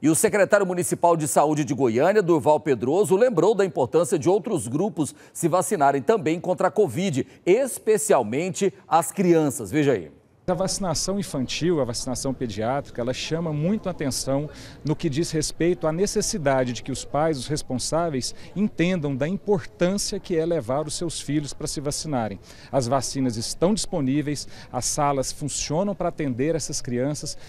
E o secretário municipal de saúde de Goiânia, Durval Pedroso, lembrou da importância de outros grupos se vacinarem também contra a Covid, especialmente as crianças. Veja aí. A vacinação infantil, a vacinação pediátrica, ela chama muito atenção no que diz respeito à necessidade de que os pais, os responsáveis, entendam da importância que é levar os seus filhos para se vacinarem. As vacinas estão disponíveis, as salas funcionam para atender essas crianças,